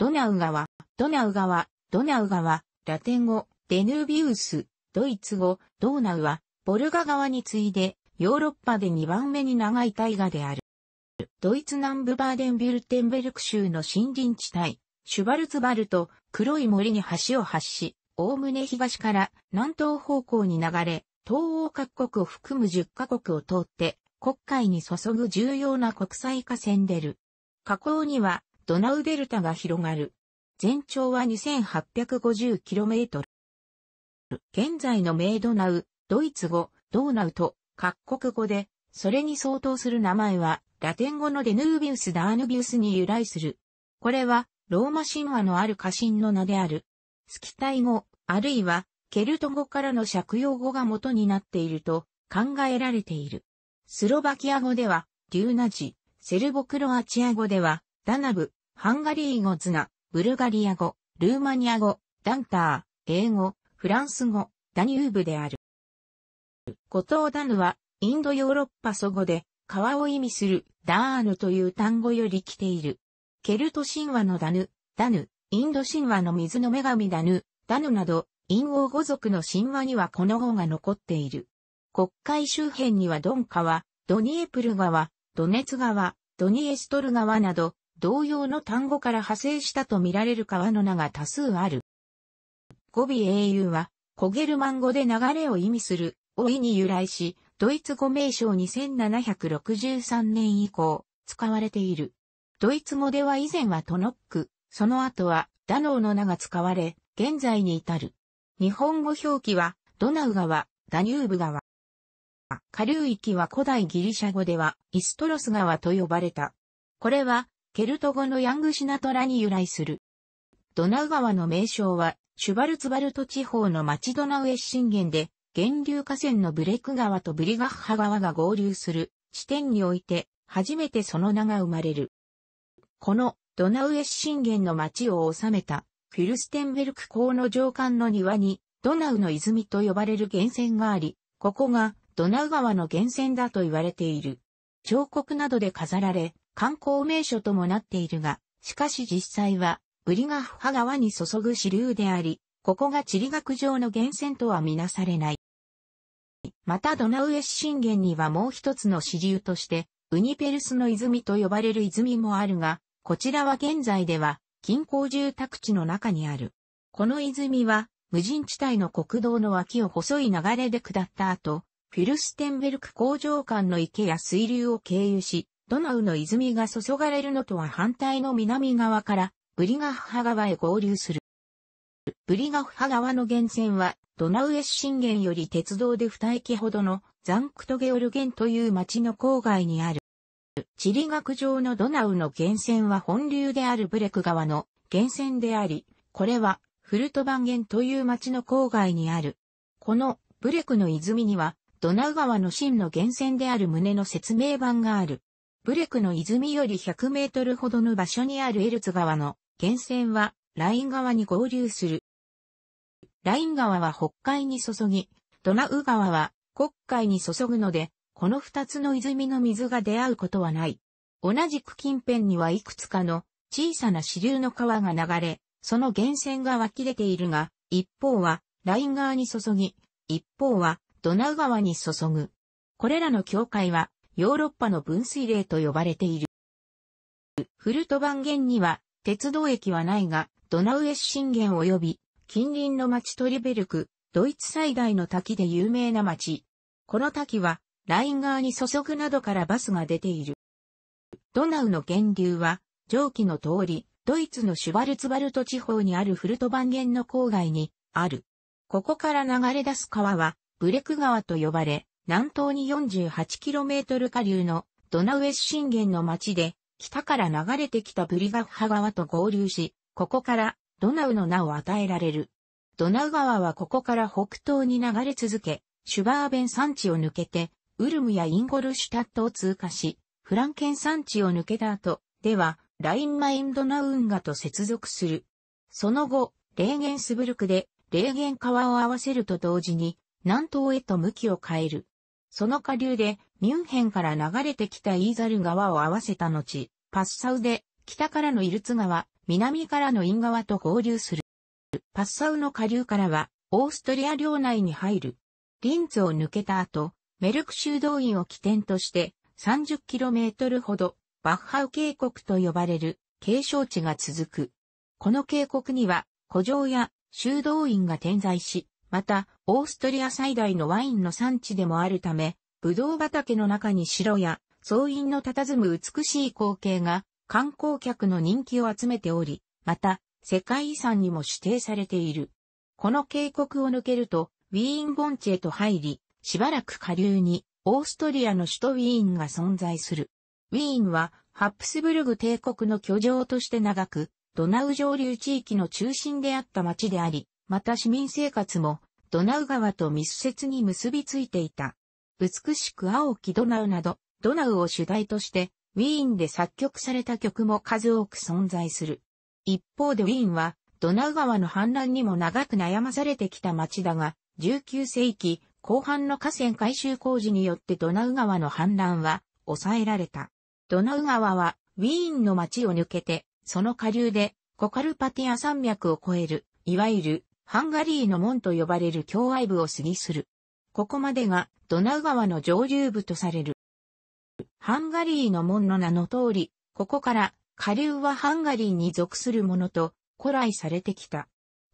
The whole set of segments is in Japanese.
ドナウ川、ドナウ川、ドナウ川、ラテン語、デヌービウス、ドイツ語、ドーナウは、ボルガ川に次いで、ヨーロッパで2番目に長い大河である。ドイツ南部バーデンビュルテンベルク州の森林地帯、シュバルツバルと黒い森に橋を発し、おおむね東から南東方向に流れ、東欧各国を含む10カ国を通って、国会に注ぐ重要な国際河川出る。河口にはドナウデルタが広がる。全長は 2850km。現在のメイドナウ、ドイツ語、ドーナウと各国語で、それに相当する名前は、ラテン語のデヌービウス・ダーヌビウスに由来する。これは、ローマ神話のある家臣の名である。スキタイ語、あるいは、ケルト語からの借用語が元になっていると考えられている。スロバキア語では、デューナジ、セルボクロアチア語では、ダナブ、ハンガリー語ズナ、ブルガリア語、ルーマニア語、ダンター、英語、フランス語、ダニューブである。後島ダヌは、インドヨーロッパ祖語で、川を意味する、ダーヌという単語より来ている。ケルト神話のダヌ、ダヌ、インド神話の水の女神ダヌ、ダヌなど、陰王語族の神話にはこの語が残っている。国会周辺にはドン川、ドニエプル川、ドネツ川、ドニエストル川など、同様の単語から派生したとみられる川の名が多数ある。語尾英雄は、コゲルマン語で流れを意味する、を意に由来し、ドイツ語名称2763年以降、使われている。ドイツ語では以前はトノック、その後は、ダノーの名が使われ、現在に至る。日本語表記は、ドナウ川、ダニューブ川。下流域は古代ギリシャ語では、イストロス川と呼ばれた。これは、ケルト語のヤングシナトラに由来する。ドナウ川の名称は、シュバルツバルト地方の町ドナウエ震源で、源流河川のブレク川とブリガッハ川が合流する地点において、初めてその名が生まれる。このドナウエ震源の町を治めたフィルステンベルク港の上官の庭にドナウの泉と呼ばれる源泉があり、ここがドナウ川の源泉だと言われている。彫刻などで飾られ、観光名所ともなっているが、しかし実際は、ブリガフハ川に注ぐ支流であり、ここが地理学上の源泉とはみなされない。またドナウエス信玄にはもう一つの支流として、ウニペルスの泉と呼ばれる泉もあるが、こちらは現在では、近郊住宅地の中にある。この泉は、無人地帯の国道の脇を細い流れで下った後、フィルステンベルク工場間の池や水流を経由し、ドナウの泉が注がれるのとは反対の南側から、ブリガッハ川へ合流する。ブリガッハ川の源泉は、ドナウエス信玄より鉄道で二駅ほどのザンクトゲオルゲンという町の郊外にある。地理学上のドナウの源泉は本流であるブレク川の源泉であり、これはフルトバンゲンという町の郊外にある。このブレクの泉にはドナウ川の真の源泉である旨の説明版がある。ブレクの泉より100メートルほどの場所にあるエルツ川の源泉はライン川に合流する。ライン川は北海に注ぎ、ドナウ川は国海に注ぐので、この二つの泉の水が出会うことはない。同じく近辺にはいくつかの小さな支流の川が流れ、その源泉が湧き出ているが、一方はライン川に注ぎ、一方はドナウ川に注ぐ。これらの境界はヨーロッパの分水嶺と呼ばれている。フルトバンゲンには鉄道駅はないが、ドナウエス信源及び近隣の町トリベルク、ドイツ最大の滝で有名な町。この滝はライン川に注ぐなどからバスが出ている。ドナウの源流は上記の通り、ドイツのシュバルツバルト地方にあるフルトバンゲンの郊外にある。ここから流れ出す川はブレク川と呼ばれ、南東に 48km 下流のドナウエス信玄の町で、北から流れてきたブリガッハ川と合流し、ここからドナウの名を与えられる。ドナウ川はここから北東に流れ続け、シュバーベン山地を抜けて、ウルムやインゴルシュタットを通過し、フランケン山地を抜けた後、では、ラインマインドナウンガと接続する。その後、レーゲンスブルクで、レーゲン川を合わせると同時に、南東へと向きを変える。その下流でミュンヘンから流れてきたイーザル川を合わせた後、パッサウで北からのイルツ川、南からのイン川と合流する。パッサウの下流からはオーストリア領内に入る。リンツを抜けた後、メルク修道院を起点として 30km ほどバッハウ渓谷と呼ばれる景勝地が続く。この渓谷には古城や修道院が点在し、また、オーストリア最大のワインの産地でもあるため、ブドウ畑の中に城や、草院の佇む美しい光景が、観光客の人気を集めており、また、世界遺産にも指定されている。この渓谷を抜けると、ウィーン盆地へと入り、しばらく下流に、オーストリアの首都ウィーンが存在する。ウィーンは、ハプスブルグ帝国の居城として長く、ドナウ上流地域の中心であった町であり、また市民生活もドナウ川と密接に結びついていた。美しく青きドナウなど、ドナウを主題として、ウィーンで作曲された曲も数多く存在する。一方でウィーンは、ドナウ川の氾濫にも長く悩まされてきた町だが、19世紀後半の河川改修工事によってドナウ川の氾濫は抑えられた。ドナウ川はウィーンの町を抜けて、その下流でコカルパティア山脈を越える、いわゆるハンガリーの門と呼ばれる境外部を過ぎする。ここまでがドナウ川の上流部とされる。ハンガリーの門の名の通り、ここから下流はハンガリーに属するものと古来されてきた。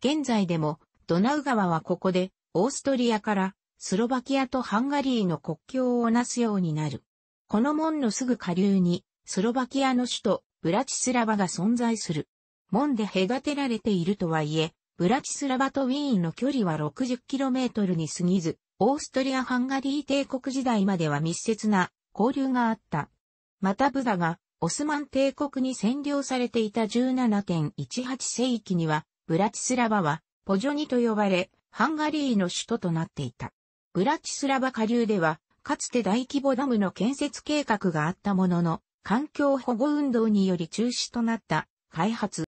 現在でもドナウ川はここでオーストリアからスロバキアとハンガリーの国境をなすようになる。この門のすぐ下流にスロバキアの首都ブラチスラバが存在する。門で隔てられているとはいえ、ブラチスラバとウィーンの距離は 60km に過ぎず、オーストリア・ハンガリー帝国時代までは密接な交流があった。またブダがオスマン帝国に占領されていた17.18世紀には、ブラチスラバはポジョニと呼ばれ、ハンガリーの首都となっていた。ブラチスラバ下流では、かつて大規模ダムの建設計画があったものの、環境保護運動により中止となった開発。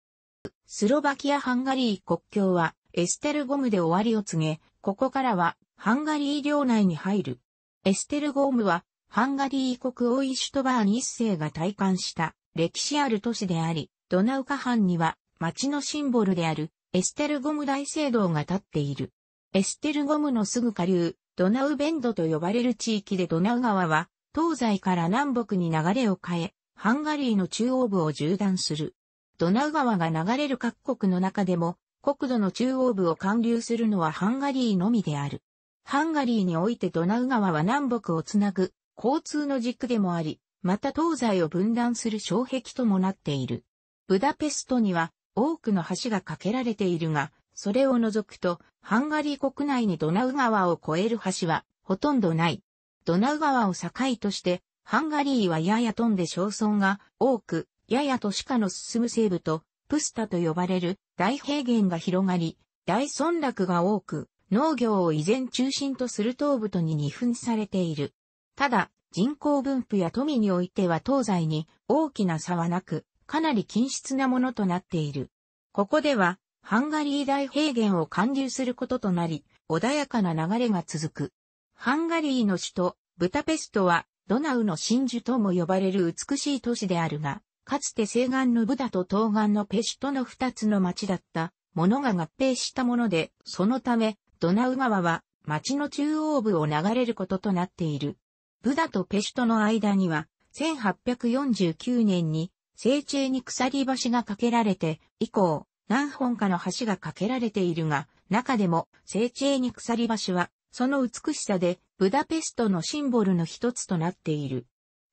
スロバキア・ハンガリー国境はエステルゴムで終わりを告げ、ここからはハンガリー領内に入る。エステルゴムはハンガリー国王イシュトバーン一世が体感した歴史ある都市であり、ドナウカ藩には町のシンボルであるエステルゴム大聖堂が建っている。エステルゴムのすぐ下流、ドナウベンドと呼ばれる地域でドナウ川は東西から南北に流れを変え、ハンガリーの中央部を縦断する。ドナウ川が流れる各国の中でも、国土の中央部を貫流するのはハンガリーのみである。ハンガリーにおいてドナウ川は南北をつなぐ交通の軸でもあり、また東西を分断する障壁ともなっている。ブダペストには多くの橋が架けられているが、それを除くと、ハンガリー国内にドナウ川を越える橋はほとんどない。ドナウ川を境として、ハンガリーはやや飛んで焦村が多く、やや都市化の進む西部と、プスタと呼ばれる大平原が広がり、大村落が多く、農業を依然中心とする東部とに二分されている。ただ、人口分布や富においては東西に大きな差はなく、かなり均質なものとなっている。ここでは、ハンガリー大平原を貫流することとなり、穏やかな流れが続く。ハンガリーの首都、ブタペストは、ドナウの真珠とも呼ばれる美しい都市であるが、かつて西岸のブダと東岸のペシュトの二つの町だったものが合併したもので、そのため、ドナウ川は町の中央部を流れることとなっている。ブダとペシュトの間には、1849年に、聖地に鎖橋が架けられて、以降、何本かの橋が架けられているが、中でも、聖地に鎖橋は、その美しさで、ブダペストのシンボルの一つとなっている。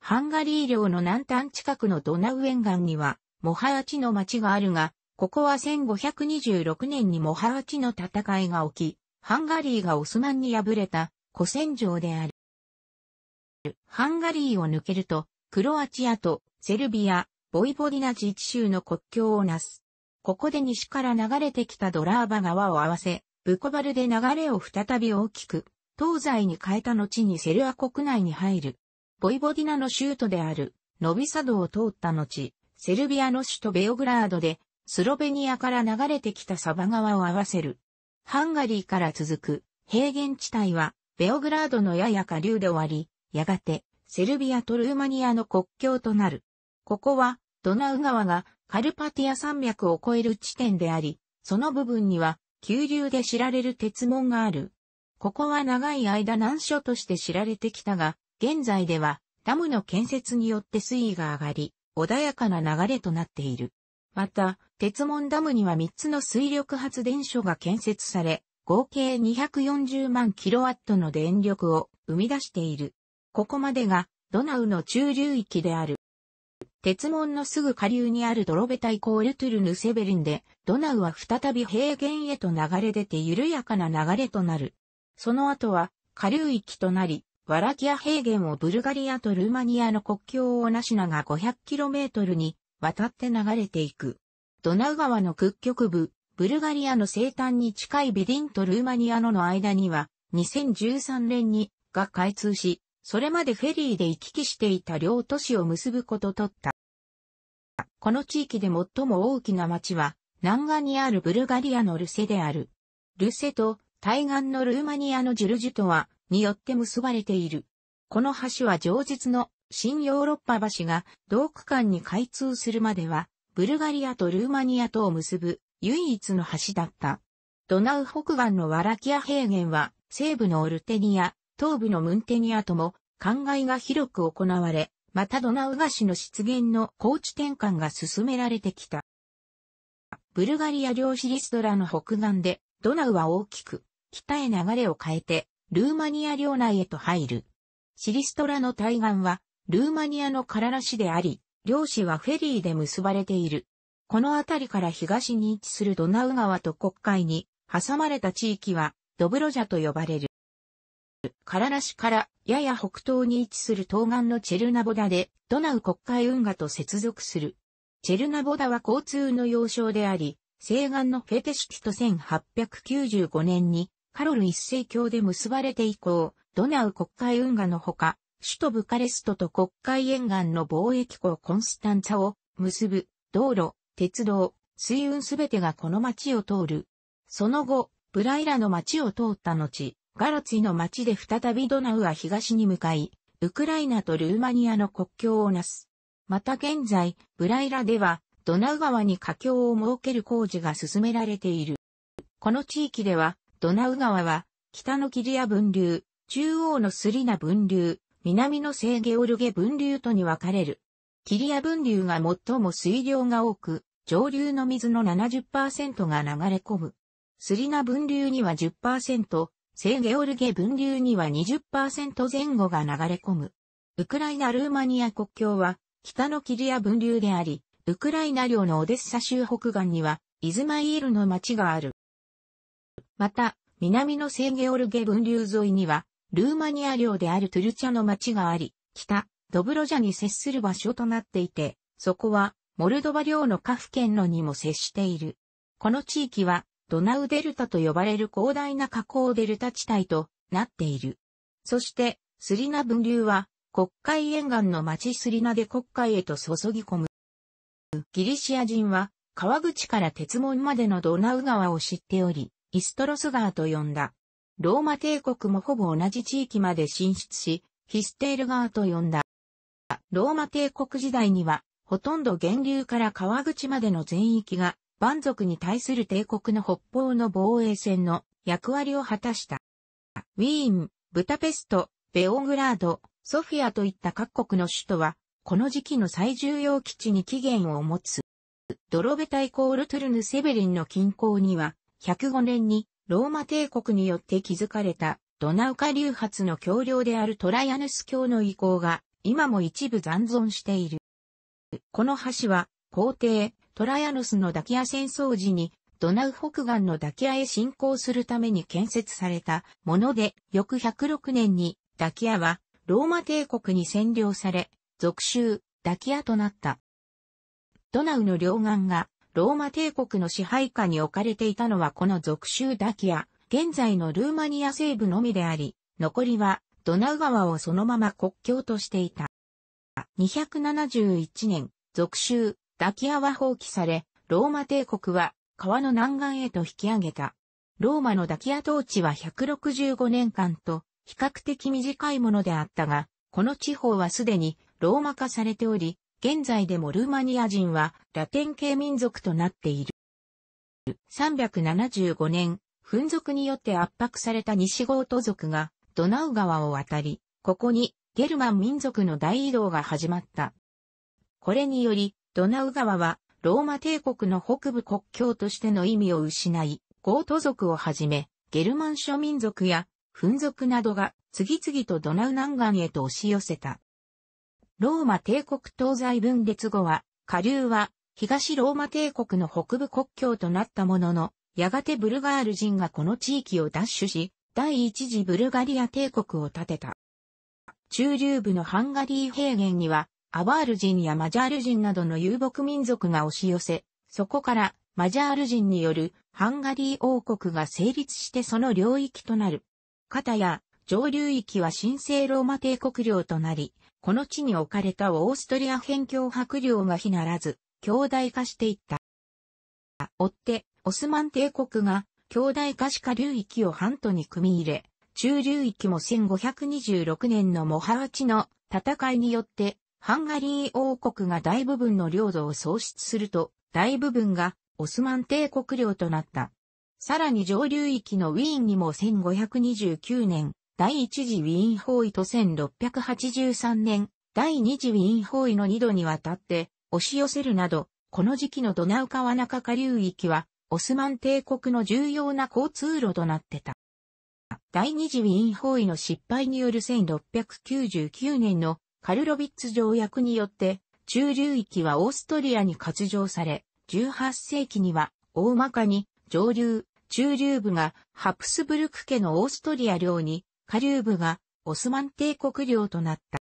ハンガリー領の南端近くのドナウエン岸には、モハーチの町があるが、ここは1526年にモハーチの戦いが起き、ハンガリーがオスマンに敗れた古戦場である。ハンガリーを抜けると、クロアチアとセルビア、ボイボディナ自治州の国境をなす。ここで西から流れてきたドラーバ川を合わせ、ブコバルで流れを再び大きく、東西に変えた後にセルア国内に入る。ボイボディナの州都である、ノビサドを通った後、セルビアの首都ベオグラードで、スロベニアから流れてきたサバ川を合わせる。ハンガリーから続く平原地帯は、ベオグラードのやや下流で終わり、やがて、セルビアとルーマニアの国境となる。ここは、ドナウ川がカルパティア山脈を越える地点であり、その部分には、急流で知られる鉄門がある。ここは長い間難所として知られてきたが、現在ではダムの建設によって水位が上がり、穏やかな流れとなっている。また、鉄門ダムには3つの水力発電所が建設され、合計240万キロワットの電力を生み出している。ここまでがドナウの中流域である。鉄門のすぐ下流にあるドロベタイコールトゥルヌセベリンで、ドナウは再び平原へと流れ出て緩やかな流れとなる。その後は下流域となり、ワラキア平原をブルガリアとルーマニアの国境をなしなが 500km に渡って流れていく。ドナウ川の屈曲部、ブルガリアの西端に近いビディンとルーマニアのの間には、2013年に、が開通し、それまでフェリーで行き来していた両都市を結ぶこととった。この地域で最も大きな町は、南岸にあるブルガリアのルセである。ルセと対岸のルーマニアのジルジュとは、によって結ばれている。この橋は上述の新ヨーロッパ橋が同区間に開通するまでは、ブルガリアとルーマニアとを結ぶ唯一の橋だった。ドナウ北岸のワラキア平原は西部のオルテニア、東部のムンテニアとも灌漑が広く行われ、またドナウ川子の出現の高地転換が進められてきた。ブルガリア領シリストラの北岸で、ドナウは大きく、北へ流れを変えて、ルーマニア領内へと入る。シリストラの対岸は、ルーマニアのカララ市であり、両市はフェリーで結ばれている。この辺りから東に位置するドナウ川と国海に挟まれた地域はドブロジャと呼ばれる。カララ市からやや北東に位置する東岸のチェルナボダでドナウ国海運河と接続する。チェルナボダは交通の要衝であり、西岸のフェテシュティと1895年にカロル一世教で結ばれて以降、ドナウ国会運河のほか、首都ブカレストと国会沿岸の貿易港コンスタンツァを結ぶ道路、鉄道、水運すべてがこの町を通る。その後、ブライラの町を通った後、ガラツィの町で再びドナウは東に向かい、ウクライナとルーマニアの国境をなす。また現在、ブライラでは、ドナウ川に架橋を設ける工事が進められている。この地域では、ドナウ川は、北のキリア分流、中央のスリナ分流、南のセーゲオルゲ分流とに分かれる。キリア分流が最も水量が多く、上流の水の70%が流れ込む。スリナ分流には10%、セーゲオルゲ分流には20%前後が流れ込む。ウクライナ・ルーマニア国境は、北のキリア分流であり、ウクライナ領のオデッサ州北岸には、イズマイールの町がある。また、南のーゲオルゲ分流沿いには、ルーマニア領であるトゥルチャの町があり、北、ドブロジャに接する場所となっていて、そこは、モルドバ領のカフ県のにも接している。この地域は、ドナウデルタと呼ばれる広大な河口デルタ地帯となっている。そして、スリナ分流は、国会沿岸の町スリナで国会へと注ぎ込む。ギリシア人は、川口から鉄門までのドナウ川を知っており、イストロス川と呼んだ。ローマ帝国もほぼ同じ地域まで進出し、ヒステール川と呼んだ。ローマ帝国時代には、ほとんど源流から川口までの全域が、蛮族に対する帝国の北方の防衛戦の役割を果たした。ウィーン、ブタペスト、ベオグラード、ソフィアといった各国の首都は、この時期の最重要基地に起源を持つ。ドロベタイコールトゥルヌ・セベリンの近郊には、105年にローマ帝国によって築かれたドナウカ流発の橋梁であるトライアヌス橋の遺構が今も一部残存している。この橋は皇帝トライアヌスのダキア戦争時にドナウ北岸のダキアへ侵攻するために建設されたもので、翌106年にダキアはローマ帝国に占領され、属州ダキアとなった。ドナウの両岸がローマ帝国の支配下に置かれていたのはこの属州ダキア、現在のルーマニア西部のみであり、残りはドナウ川をそのまま国境としていた。271年、属州、ダキアは放棄され、ローマ帝国は川の南岸へと引き上げた。ローマのダキア統治は165年間と比較的短いものであったが、この地方はすでにローマ化されており、現在でもルーマニア人はラテン系民族となっている。375年、紛族によって圧迫された西ゴート族がドナウ川を渡り、ここにゲルマン民族の大移動が始まった。これにより、ドナウ川はローマ帝国の北部国境としての意味を失い、ゴート族をはじめ、ゲルマン諸民族や紛族などが次々とドナウ南岸へと押し寄せた。ローマ帝国東西分裂後は、下流は東ローマ帝国の北部国境となったものの、やがてブルガール人がこの地域を奪取し、第一次ブルガリア帝国を建てた。中流部のハンガリー平原には、アバール人やマジャール人などの遊牧民族が押し寄せ、そこからマジャール人によるハンガリー王国が成立してその領域となる。かたや上流域は神聖ローマ帝国領となり、この地に置かれたオーストリア辺境伯領が非ならず、強大化していった。追って、オスマン帝国が、強大化しか流域を半島に組み入れ、中流域も1526年のモハウチの戦いによって、ハンガリー王国が大部分の領土を喪失すると、大部分がオスマン帝国領となった。さらに上流域のウィーンにも1529年、第一次ウィーン包囲と1683年、第二次ウィーン包囲の2度にわたって押し寄せるなど、この時期のドナウ川中下流域は、オスマン帝国の重要な交通路となってた。第二次ウィーン包囲の失敗による1699年のカルロビッツ条約によって、中流域はオーストリアに割譲され、18世紀には大まかに上流、中流部がハプスブルク家のオーストリア領に下流部がオスマン帝国領となった。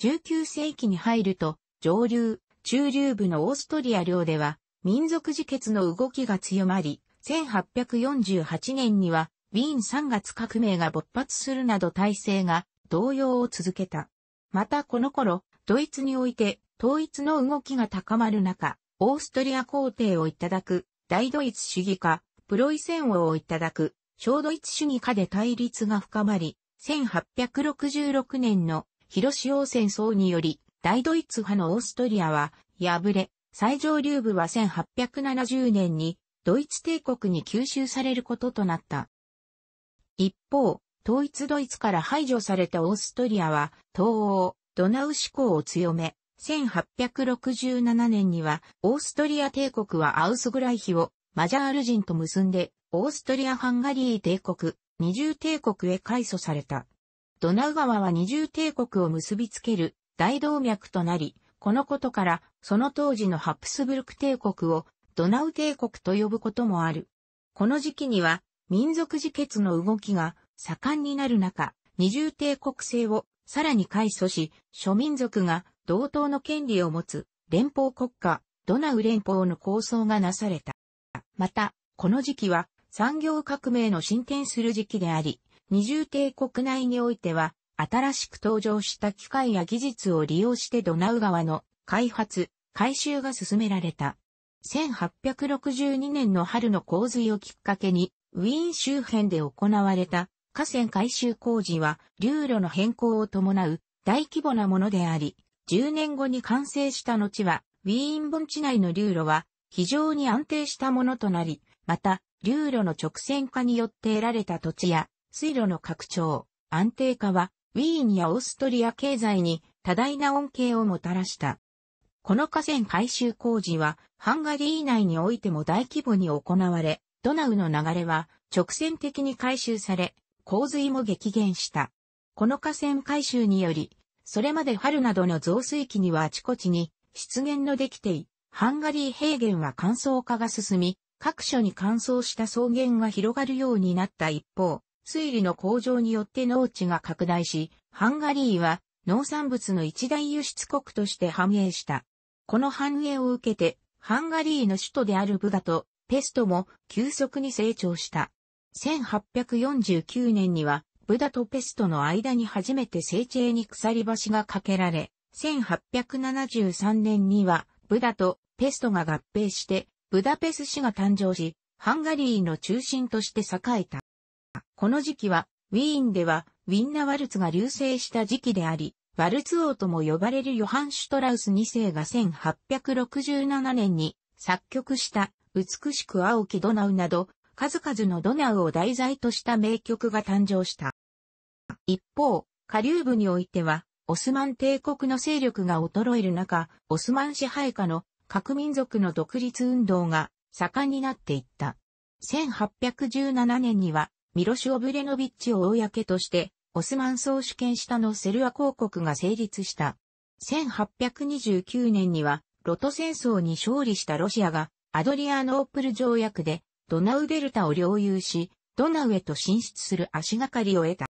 19世紀に入ると、上流、中流部のオーストリア領では、民族自決の動きが強まり、1848年には、ウィーン3月革命が勃発するなど体制が動揺を続けた。またこの頃、ドイツにおいて統一の動きが高まる中、オーストリア皇帝をいただく、大ドイツ主義家、プロイセン王をいただく、小ドイツ主義下で対立が深まり、1866年の広潮戦争により、大ドイツ派のオーストリアは敗れ、最上流部は1870年にドイツ帝国に吸収されることとなった。一方、統一ドイツから排除されたオーストリアは、東欧、ドナウ志向を強め、1867年には、オーストリア帝国はアウスグライヒをマジャール人と結んで、オーストリア・ハンガリー帝国、二重帝国へ改祖された。ドナウ川は二重帝国を結びつける大動脈となり、このことから、その当時のハプスブルク帝国をドナウ帝国と呼ぶこともある。この時期には、民族自決の動きが盛んになる中、二重帝国制をさらに改祖し、諸民族が同等の権利を持つ連邦国家、ドナウ連邦の構想がなされた。また、この時期は産業革命の進展する時期であり、二重帝国内においては、新しく登場した機械や技術を利用してドナウ川の開発、改修が進められた。1862年の春の洪水をきっかけに、ウィーン周辺で行われた河川改修工事は、流路の変更を伴う大規模なものであり、10年後に完成した後は、ウィーン盆地内の流路は非常に安定したものとなり、また、流路の直線化によって得られた土地や水路の拡張、安定化は、ウィーンやオーストリア経済に多大な恩恵をもたらした。この河川改修工事は、ハンガリー内においても大規模に行われ、ドナウの流れは直線的に改修され、洪水も激減した。この河川改修により、それまで春などの増水期にはあちこちに出現のできてい、ハンガリー平原は乾燥化が進み、各所に乾燥した草原が広がるようになった一方、水利の向上によって農地が拡大し、ハンガリーは農産物の一大輸出国として繁栄した。この繁栄を受けて、ハンガリーの首都であるブダとペストも急速に成長した。1849年には、ブダとペストの間に初めて聖地に鎖橋が架けられ、1873年には、ブダとペストが合併して、ブダペス市が誕生し、ハンガリーの中心として栄えた。この時期は、ウィーンでは、ウィンナワルツが流星した時期であり、ワルツ王とも呼ばれるヨハン・シュトラウス2世が1867年に作曲した美しく青きドナウなど数々のドナウを題材とした名曲が誕生した。一方、下流部においてはオスマン帝国の勢力が衰える中、オスマン支配下の各民族の独立運動が盛んになっていった。1817年には、ミロシオ・ブレノビッチを公として、オスマン総主権下のセルア公国が成立した。1829年には、ロト戦争に勝利したロシアが、アドリアノープル条約で、ドナウデルタを領有し、ドナウへと進出する足がかりを得た。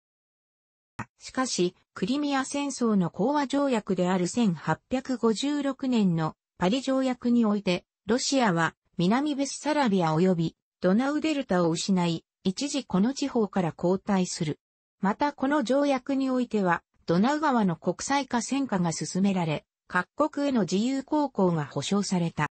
しかし、クリミア戦争の講和条約である1856年のパリ条約において、ロシアは南ベスサラビア及びドナウデルタを失い、一時この地方から交代する。またこの条約においては、ドナウ川の国際化戦果が進められ、各国への自由航行が保障された。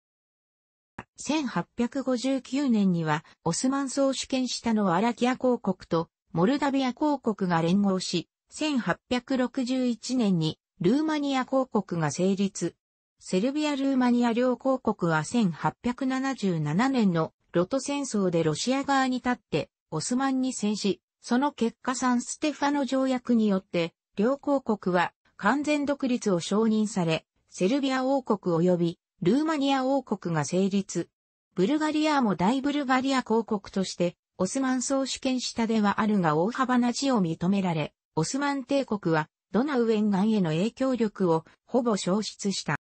1859年には、オスマン総主権下のアラキア公国とモルダビア公国が連合し、1861年にルーマニア公国が成立、セルビア・ルーマニア両公国は1877年のロト戦争でロシア側に立ってオスマンに戦し、その結果サンステファの条約によって両公国は完全独立を承認され、セルビア王国及びルーマニア王国が成立。ブルガリアも大ブルガリア公国としてオスマン総主権下ではあるが大幅な地を認められ、オスマン帝国はドナウ沿岸への影響力をほぼ消失した。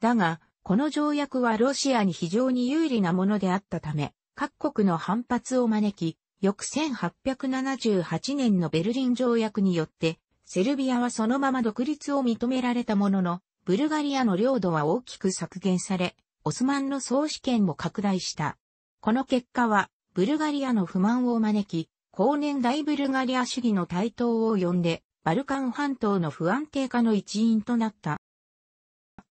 だが、この条約はロシアに非常に有利なものであったため、各国の反発を招き、翌1878年のベルリン条約によって、セルビアはそのまま独立を認められたものの、ブルガリアの領土は大きく削減され、オスマンの総主権も拡大した。この結果は、ブルガリアの不満を招き、後年大ブルガリア主義の台頭を呼んで、バルカン半島の不安定化の一因となった。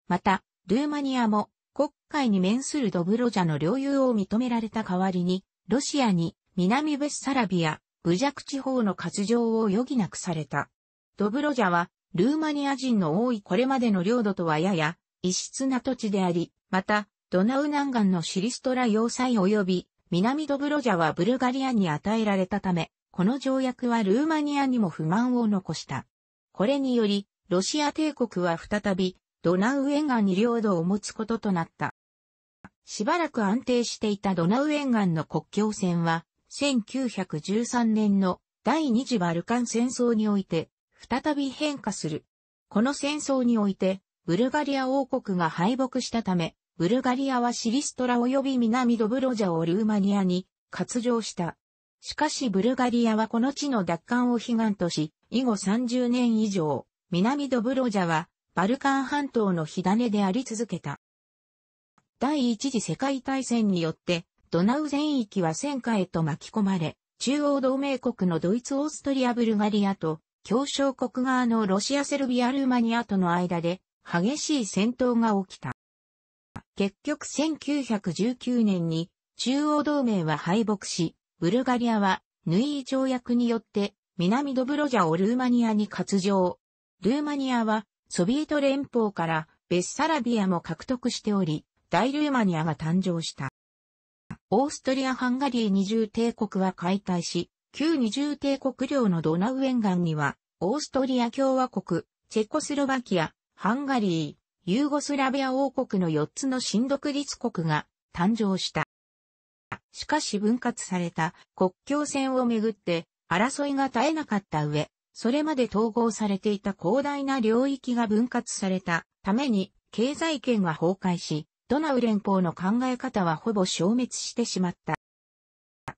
また、ルーマニアも国会に面するドブロジャの領有を認められた代わりに、ロシアに南ベッサラビア、ブジャク地方の割譲を余儀なくされた。ドブロジャは、ルーマニア人の多いこれまでの領土とはやや、異質な土地であり、また、ドナウ南岸のシリストラ要塞及び、南ドブロジャはブルガリアに与えられたため、この条約はルーマニアにも不満を残した。これにより、ロシア帝国は再びドナウ沿岸に領土を持つこととなった。しばらく安定していたドナウ沿岸の国境線は、1913年の第二次バルカン戦争において、再び変化する。この戦争において、ブルガリア王国が敗北したため、ブルガリアはシリストラ及び南ドブロジャをルーマニアに割譲した。しかしブルガリアはこの地の奪還を悲願とし、以後30年以上、南ドブロジャはバルカン半島の火種であり続けた。第一次世界大戦によって、ドナウ全域は戦火へと巻き込まれ、中央同盟国のドイツ・オーストリア・ブルガリアと、協商国側のロシア・セルビア・ルーマニアとの間で、激しい戦闘が起きた。結局1919年に、中央同盟は敗北し、ブルガリアは、ヌイー条約によって、南ドブロジャをルーマニアに割譲。ルーマニアは、ソビエト連邦からベッサラビアも獲得しており、大ルーマニアが誕生した。オーストリア・ハンガリー二重帝国は解体し、旧二重帝国領のドナウエンガンには、オーストリア共和国、チェコスロバキア、ハンガリー、ユーゴスラビア王国の4つの新独立国が誕生した。しかし分割された国境線をめぐって争いが絶えなかった上、それまで統合されていた広大な領域が分割されたために経済圏が崩壊し、ドナウ連邦の考え方はほぼ消滅してしまった。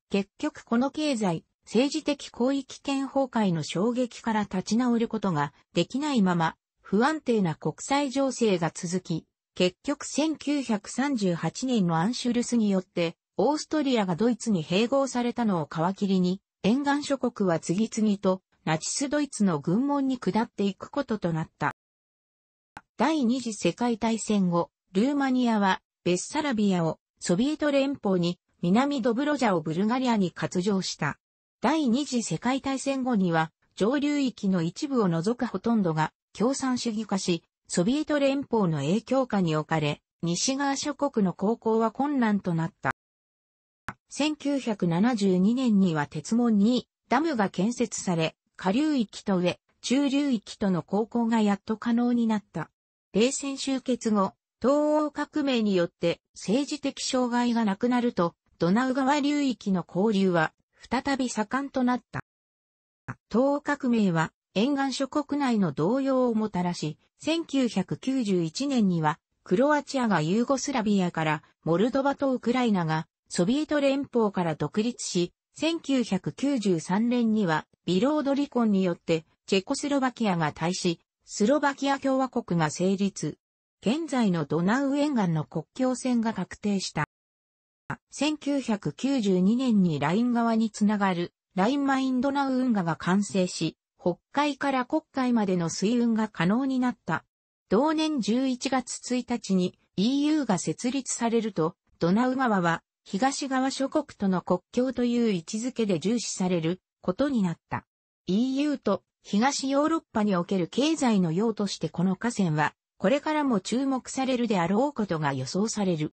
結局この経済、政治的広域圏崩壊の衝撃から立ち直ることができないまま、不安定な国際情勢が続き、結局1938年のアンシュルスによって、オーストリアがドイツに併合されたのを皮切りに、沿岸諸国は次々とナチスドイツの軍門に下っていくこととなった。第二次世界大戦後、ルーマニアはベッサラビアをソビエト連邦に、南ドブロジャをブルガリアに割譲した。第二次世界大戦後には、上流域の一部を除くほとんどが共産主義化し、ソビエト連邦の影響下に置かれ、西側諸国の航行は困難となった。1972年には鉄門にダムが建設され、下流域と上、中流域との航行がやっと可能になった。冷戦終結後、東欧革命によって政治的障害がなくなると、ドナウ川流域の交流は再び盛んとなった。東欧革命は沿岸諸国内の動揺をもたらし、1991年にはクロアチアがユーゴスラビアからモルドバとウクライナがソビエト連邦から独立し、1993年にはビロードリコンによってチェコスロバキアが対し、スロバキア共和国が成立。現在のドナウ沿岸の国境線が確定した。1992年にライン側につながるラインマインドナウ運河が完成し、北海から国海までの水運が可能になった。同年11月1日に EU が設立されると、ドナウ川は東側諸国との国境という位置づけで重視されることになった。EU と東ヨーロッパにおける経済の用としてこの河川は、これからも注目されるであろうことが予想される。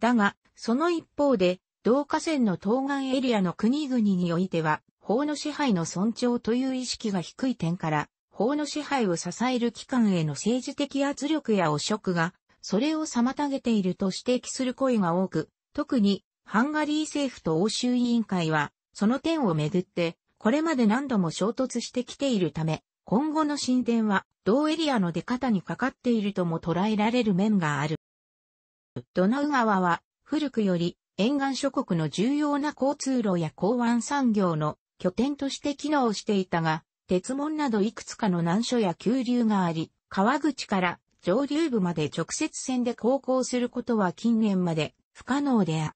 だが、その一方で、同河川の東岸エリアの国々においては、法の支配の尊重という意識が低い点から、法の支配を支える機関への政治的圧力や汚職が、それを妨げていると指摘する声が多く、特にハンガリー政府と欧州委員会は、その点をめぐって、これまで何度も衝突してきているため、今後の進展は、同エリアの出方にかかっているとも捉えられる面がある。ドナウ川は、古くより、沿岸諸国の重要な交通路や港湾産業の拠点として機能していたが、鉄門などいくつかの難所や急流があり、川口から上流部まで直接線で航行することは近年まで不可能であ。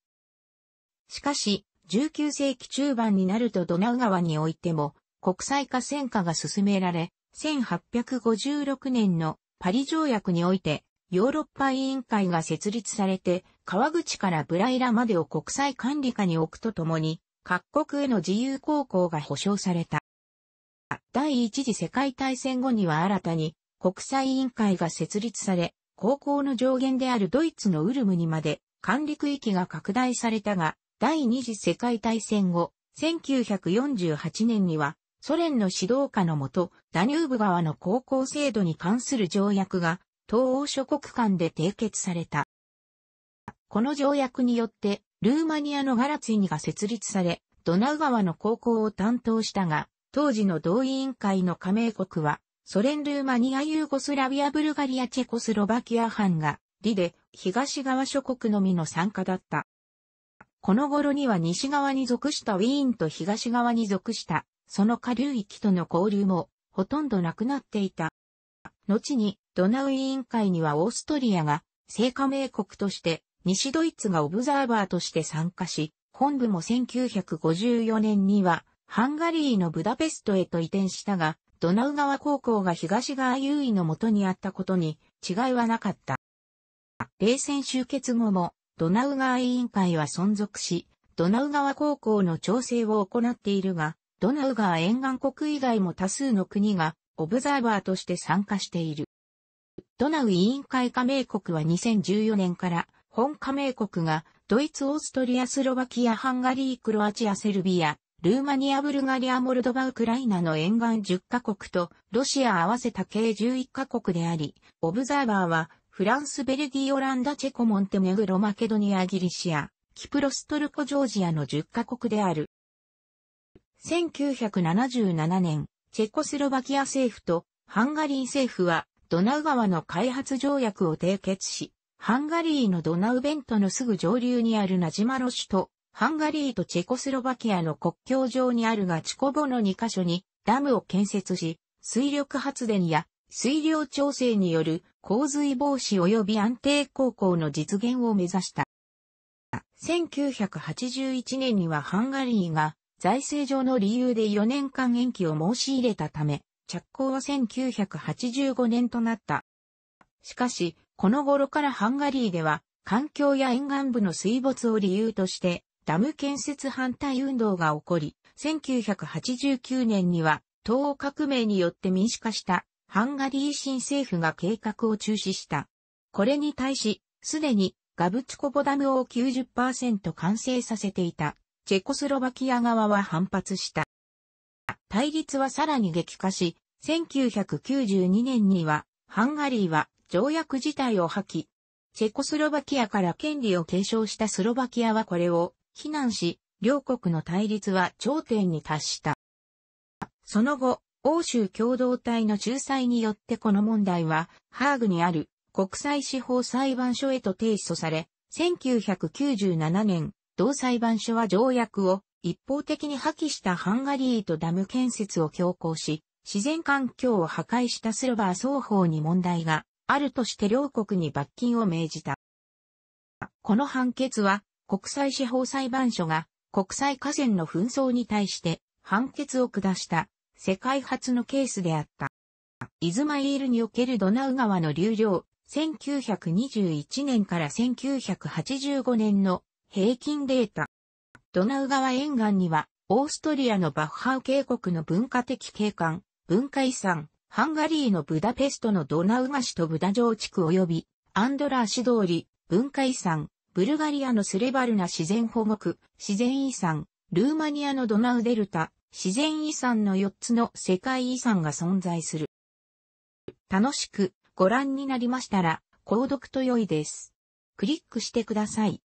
しかし、19世紀中盤になるとドナウ川においても国際化戦火が進められ、1856年のパリ条約においてヨーロッパ委員会が設立されて、川口からブライラまでを国際管理下に置くとともに、各国への自由航行が保障された。第一次世界大戦後には新たに国際委員会が設立され、高校の上限であるドイツのウルムにまで管理区域が拡大されたが、第二次世界大戦後、1948年には、ソ連の指導下のもと、ダニューブ川の航行制度に関する条約が、東欧諸国間で締結された。この条約によって、ルーマニアのガラツィニが設立され、ドナウ川の航行を担当したが、当時の同委員会の加盟国は、ソ連ルーマニアユーゴスラビアブルガリアチェコスロバキア藩が利で東側諸国のみの参加だった。この頃には西側に属したウィーンと東側に属した、その下流域との交流もほとんどなくなっていた。後にドナウ委員会にはオーストリアが成果盟国として西ドイツがオブザーバーとして参加し、本部も1954年にはハンガリーのブダペストへと移転したが、ドナウ川高校が東側優位のもとにあったことに違いはなかった。冷戦終結後も、ドナウ川委員会は存続し、ドナウ川高校の調整を行っているが、ドナウ川沿岸国以外も多数の国が、オブザーバーとして参加している。ドナウ委員会加盟国は2014年から、本加盟国が、ドイツ、オーストリア、スロバキア、ハンガリー、クロアチア、セルビア、ルーマニア、ブルガリア、モルドバ、ウクライナの沿岸10カ国と、ロシア合わせた計11カ国であり、オブザーバーは、フランス、ベルギー、オランダ、チェコ、モンテネグロ、マケドニア、ギリシア、キプロス、トルコ、ジョージアの10カ国である。1977年、チェコスロバキア政府とハンガリー政府はドナウ川の開発条約を締結し、ハンガリーのドナウベントのすぐ上流にあるナジマロ首都、ハンガリーとチェコスロバキアの国境上にあるガチコボの2カ所にダムを建設し、水力発電や水量調整による洪水防止及び安定航行の実現を目指した。1981年にはハンガリーが財政上の理由で4年間延期を申し入れたため、着工は1985年となった。しかし、この頃からハンガリーでは、環境や沿岸部の水没を理由として、ダム建設反対運動が起こり、1989年には、東欧革命によって民主化したハンガリー新政府が計画を中止した。これに対し、すでにガブチコボダムを90%完成させていたチェコスロバキア側は反発した。対立はさらに激化し、1992年にはハンガリーは条約自体を破棄。チェコスロバキアから権利を継承したスロバキアはこれを非難し、両国の対立は頂点に達した。その後、欧州共同体の仲裁によってこの問題は、ハーグにある国際司法裁判所へと提訴され、1997年、同裁判所は条約を一方的に破棄したハンガリーとダム建設を強行し、自然環境を破壊したスロバー双方に問題があるとして両国に罰金を命じた。この判決は国際司法裁判所が国際河川の紛争に対して判決を下した世界初のケースであった。イズマイールにおけるドナウ川の流量、1921年から1985年の平均データ。ドナウ川沿岸には、オーストリアのバッハウ渓谷の文化的景観、文化遺産、ハンガリーのブダペストのドナウ河市とブダ城地区及び、アンドラー市通り、文化遺産、ブルガリアのスレバルナ自然保護区、自然遺産、ルーマニアのドナウデルタ、自然遺産の4つの世界遺産が存在する。楽しくご覧になりましたら、購読と良いです。クリックしてください。